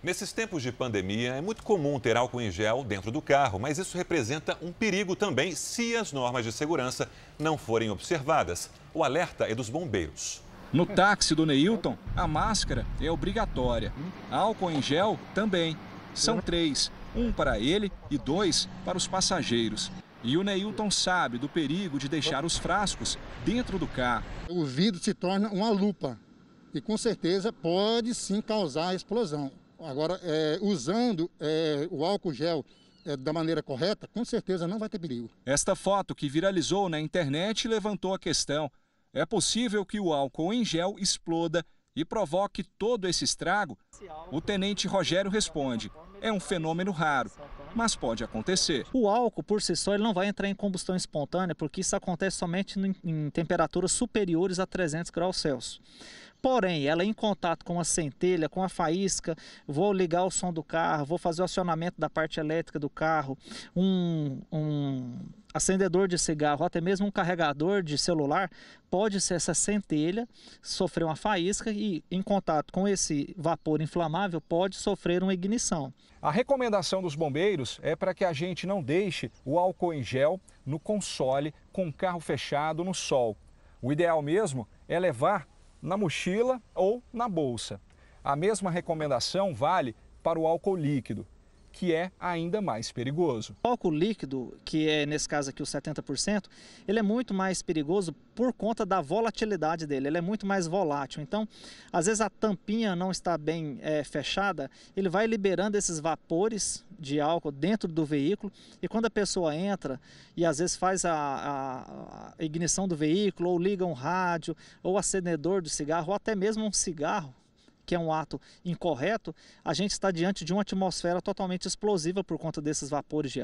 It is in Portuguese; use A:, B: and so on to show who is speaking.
A: Nesses tempos de pandemia, é muito comum ter álcool em gel dentro do carro, mas isso representa um perigo também se as normas de segurança não forem observadas. O alerta é dos bombeiros. No táxi do Neilton, a máscara é obrigatória. Álcool em gel também. São três: um para ele e dois para os passageiros. E o Neilton sabe do perigo de deixar os frascos dentro do carro.
B: O vidro se torna uma lupa e com certeza pode sim causar explosão. Agora, é, usando é, o álcool gel é, da maneira correta, com certeza não vai ter perigo.
A: Esta foto que viralizou na internet levantou a questão. É possível que o álcool em gel exploda e provoque todo esse estrago? O tenente Rogério responde: é um fenômeno raro, mas pode acontecer. O álcool,
C: por si só, ele não vai entrar em combustão espontânea, porque isso acontece somente em temperaturas superiores a 300 graus Celsius. Porém, ela é em contato com a centelha, com a faísca, vou ligar o som do carro, vou fazer o acionamento da parte elétrica do carro, um, um acendedor de cigarro, até mesmo um carregador de celular, pode ser essa centelha sofrer uma faísca e, em contato com esse vapor inflamável,
A: pode sofrer uma ignição. A recomendação dos bombeiros é para que a gente não deixe o álcool em gel no console com o carro fechado no sol. O ideal mesmo é levar na mochila ou na bolsa. A mesma recomendação vale para o álcool líquido, que é ainda mais perigoso. O álcool líquido,
C: que é nesse caso aqui o 70%, ele é muito mais perigoso por conta da volatilidade dele, ele é muito mais volátil. Então, às vezes a tampinha não está bem é, fechada, ele vai liberando esses vapores de álcool dentro do veículo. E quando a pessoa entra e às vezes faz a, a, a ignição do veículo, ou liga um rádio, ou acendedor do cigarro, ou até mesmo um cigarro, que é um ato incorreto, a gente está diante de uma atmosfera totalmente explosiva por conta desses vapores de